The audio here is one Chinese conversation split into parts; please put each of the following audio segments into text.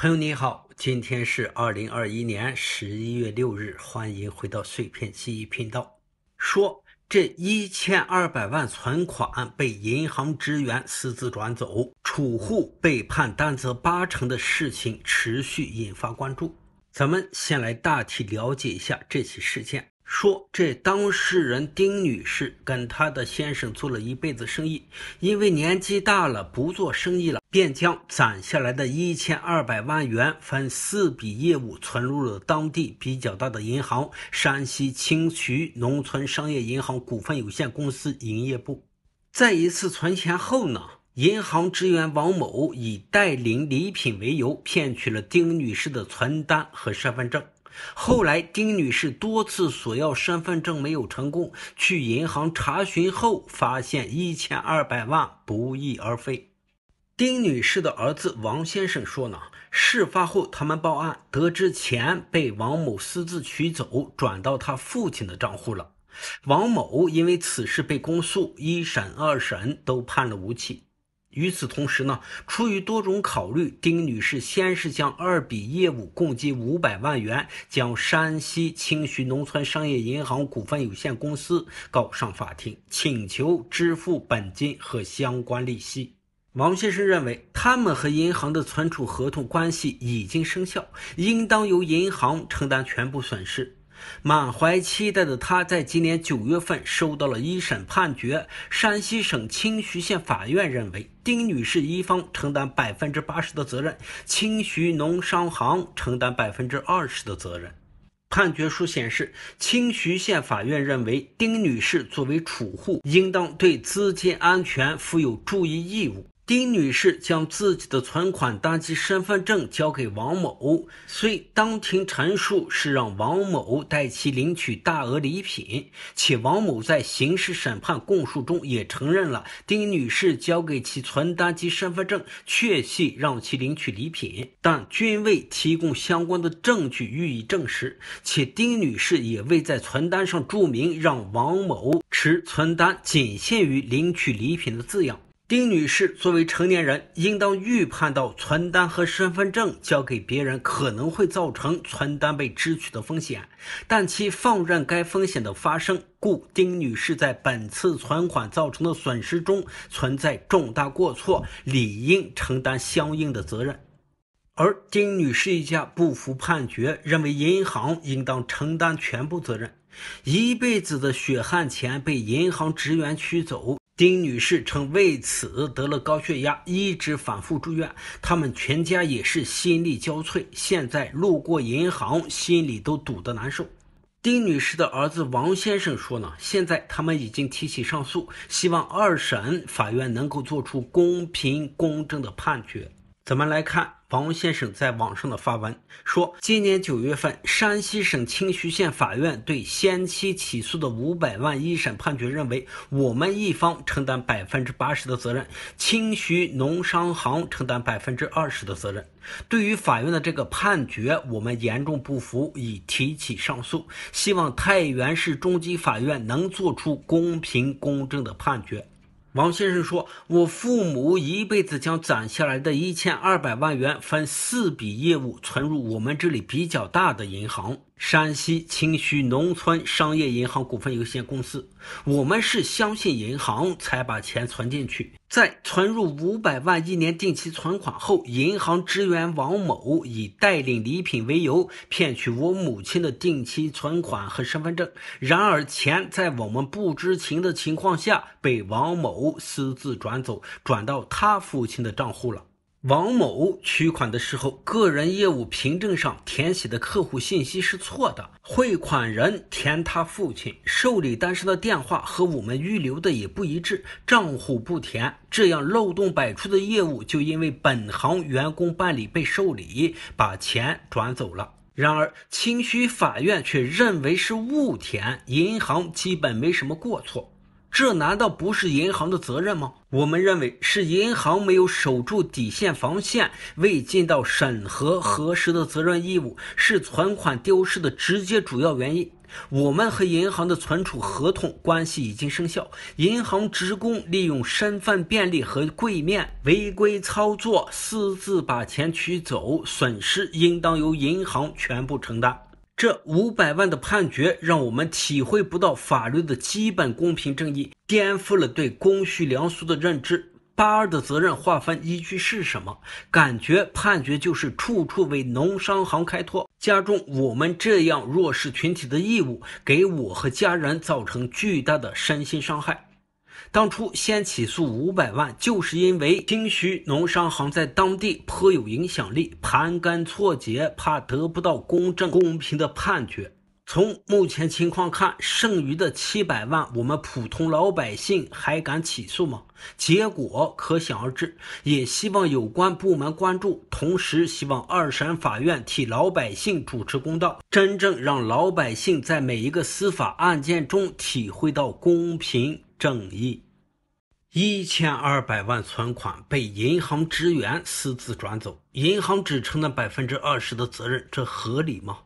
朋友你好，今天是二零二一年十一月六日，欢迎回到碎片记忆频道。说这一千二百万存款被银行职员私自转走，储户被判担责八成的事情持续引发关注。咱们先来大体了解一下这起事件。说这当事人丁女士跟她的先生做了一辈子生意，因为年纪大了不做生意了，便将攒下来的一千二百万元分四笔业务存入了当地比较大的银行——山西清徐农村商业银行股份有限公司营业部。在一次存钱后呢，银行职员王某以代领礼品为由，骗取了丁女士的存单和身份证。后来，丁女士多次索要身份证没有成功，去银行查询后发现一千二百万不翼而飞。丁女士的儿子王先生说呢，事发后他们报案，得知钱被王某私自取走，转到他父亲的账户了。王某因为此事被公诉，一审、二审都判了无期。与此同时呢，出于多种考虑，丁女士先是将二笔业务共计五百万元，将山西清徐农村商业银行股份有限公司告上法庭，请求支付本金和相关利息。王先生认为，他们和银行的存储合同关系已经生效，应当由银行承担全部损失。满怀期待的她，在今年九月份收到了一审判决。山西省清徐县法院认为，丁女士一方承担百分之八十的责任，清徐农商行承担百分之二十的责任。判决书显示，清徐县法院认为，丁女士作为储户，应当对资金安全负有注意义务。丁女士将自己的存款单及身份证交给王某，虽当庭陈述是让王某代其领取大额礼品，且王某在刑事审判供述中也承认了丁女士交给其存单及身份证确系让其领取礼品，但均未提供相关的证据予以证实，且丁女士也未在存单上注明让王某持存单仅限于领取礼品的字样。丁女士作为成年人，应当预判到存单和身份证交给别人可能会造成存单被支取的风险，但其放任该风险的发生，故丁女士在本次存款造成的损失中存在重大过错，理应承担相应的责任。而丁女士一家不服判决，认为银行应当承担全部责任，一辈子的血汗钱被银行职员取走。丁女士称，为此得了高血压，一直反复住院，他们全家也是心力交瘁。现在路过银行，心里都堵得难受。丁女士的儿子王先生说呢，现在他们已经提起上诉，希望二审法院能够做出公平公正的判决。怎么来看？王先生在网上的发文说，今年九月份，山西省清徐县法院对先期起诉的五百万一审判决认为，我们一方承担百分之八十的责任，清徐农商行承担百分之二十的责任。对于法院的这个判决，我们严重不服，已提起上诉，希望太原市中级法院能做出公平公正的判决。王先生说：“我父母一辈子将攒下来的一千二百万元分四笔业务存入我们这里比较大的银行。”山西清徐农村商业银行股份有限公司，我们是相信银行才把钱存进去，在存入五百万一年定期存款后，银行职员王某以代领礼品为由，骗取我母亲的定期存款和身份证。然而，钱在我们不知情的情况下被王某私自转走，转到他父亲的账户了。王某取款的时候，个人业务凭证上填写的客户信息是错的，汇款人填他父亲，受理单上的电话和我们预留的也不一致，账户不填，这样漏洞百出的业务就因为本行员工办理被受理，把钱转走了。然而，清徐法院却认为是误填，银行基本没什么过错。这难道不是银行的责任吗？我们认为是银行没有守住底线防线，未尽到审核核实的责任义务，是存款丢失的直接主要原因。我们和银行的存储合同关系已经生效，银行职工利用身份便利和柜面违规操作，私自把钱取走，损失应当由银行全部承担。这五百万的判决让我们体会不到法律的基本公平正义，颠覆了对公序良俗的认知。八二的责任划分依据是什么？感觉判决就是处处为农商行开脱，加重我们这样弱势群体的义务，给我和家人造成巨大的身心伤害。当初先起诉五百万，就是因为清徐农商行在当地颇有影响力，盘根错节，怕得不到公正公平的判决。从目前情况看，剩余的七百万，我们普通老百姓还敢起诉吗？结果可想而知。也希望有关部门关注，同时希望二审法院替老百姓主持公道，真正让老百姓在每一个司法案件中体会到公平。正义，一千二百万存款被银行职员私自转走，银行只承担百分之二十的责任，这合理吗？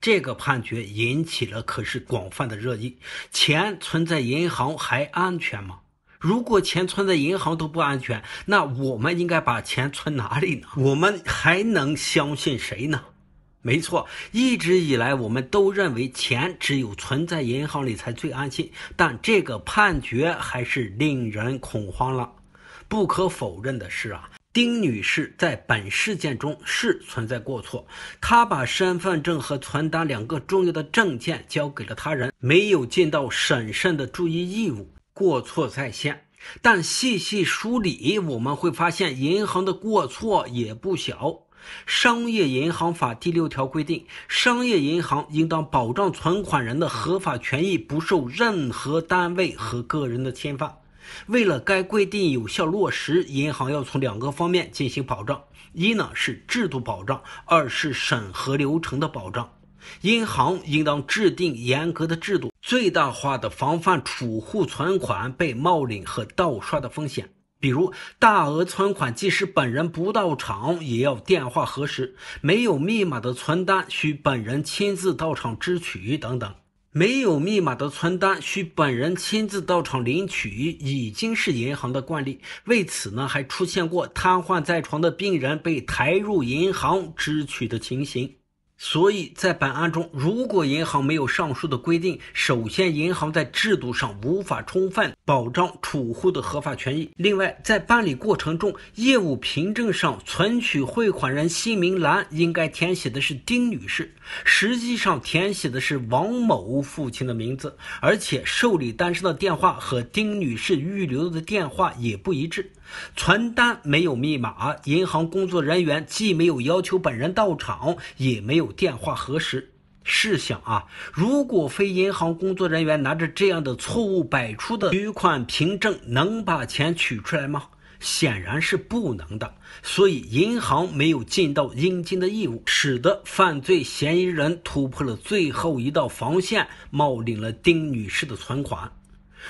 这个判决引起了可是广泛的热议。钱存在银行还安全吗？如果钱存在银行都不安全，那我们应该把钱存哪里呢？我们还能相信谁呢？没错，一直以来我们都认为钱只有存在银行里才最安心，但这个判决还是令人恐慌了。不可否认的是啊，丁女士在本事件中是存在过错，她把身份证和存单两个重要的证件交给了他人，没有尽到审慎的注意义务，过错在先。但细细梳理，我们会发现银行的过错也不小。《商业银行法》第六条规定，商业银行应当保障存款人的合法权益不受任何单位和个人的侵犯。为了该规定有效落实，银行要从两个方面进行保障：一呢是制度保障，二是审核流程的保障。银行应当制定严格的制度，最大化的防范储户存款被冒领和盗刷的风险。比如大额存款，即使本人不到场，也要电话核实；没有密码的存单，需本人亲自到场支取等等。没有密码的存单需本人亲自到场领取，已经是银行的惯例。为此呢，还出现过瘫痪在床的病人被抬入银行支取的情形。所以在本案中，如果银行没有上述的规定，首先银行在制度上无法充分保障储户的合法权益。另外，在办理过程中，业务凭证上存取汇款人姓名栏应该填写的是丁女士，实际上填写的是王某父亲的名字，而且受理单上的电话和丁女士预留的电话也不一致。传单没有密码，银行工作人员既没有要求本人到场，也没有电话核实。试想啊，如果非银行工作人员拿着这样的错误百出的取款凭证，能把钱取出来吗？显然是不能的。所以，银行没有尽到应尽的义务，使得犯罪嫌疑人突破了最后一道防线，冒领了丁女士的存款。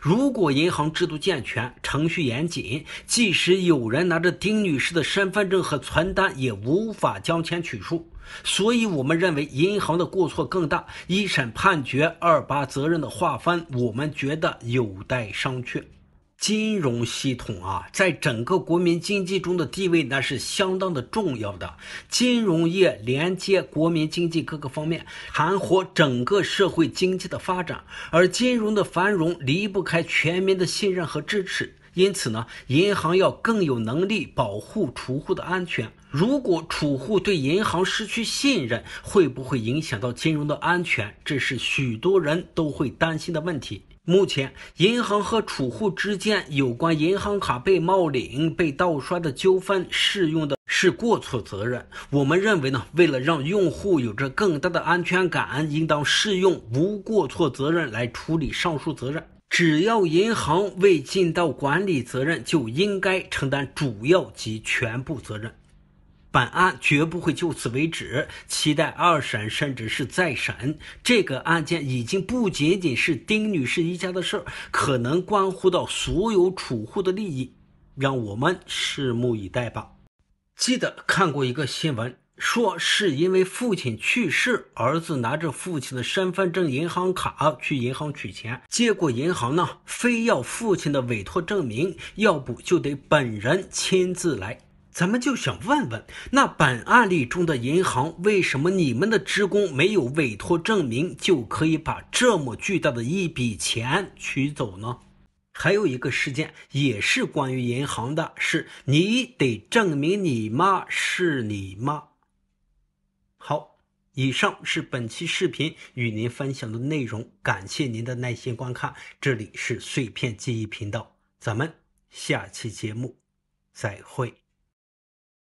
如果银行制度健全、程序严谨，即使有人拿着丁女士的身份证和存单，也无法将钱取出。所以，我们认为银行的过错更大。一审判决二八责任的划分，我们觉得有待商榷。金融系统啊，在整个国民经济中的地位那是相当的重要的。金融业连接国民经济各个方面，盘活整个社会经济的发展。而金融的繁荣离不开全民的信任和支持。因此呢，银行要更有能力保护储户的安全。如果储户对银行失去信任，会不会影响到金融的安全？这是许多人都会担心的问题。目前，银行和储户之间有关银行卡被冒领、被盗刷的纠纷适用的是过错责任。我们认为呢，为了让用户有着更大的安全感，应当适用无过错责任来处理上述责任。只要银行未尽到管理责任，就应该承担主要及全部责任。本案绝不会就此为止，期待二审甚至是再审。这个案件已经不仅仅是丁女士一家的事，可能关乎到所有储户的利益，让我们拭目以待吧。记得看过一个新闻，说是因为父亲去世，儿子拿着父亲的身份证、银行卡去银行取钱，结果银行呢非要父亲的委托证明，要不就得本人亲自来。咱们就想问问，那本案例中的银行为什么你们的职工没有委托证明就可以把这么巨大的一笔钱取走呢？还有一个事件也是关于银行的，是你得证明你妈是你妈。好，以上是本期视频与您分享的内容，感谢您的耐心观看。这里是碎片记忆频道，咱们下期节目再会。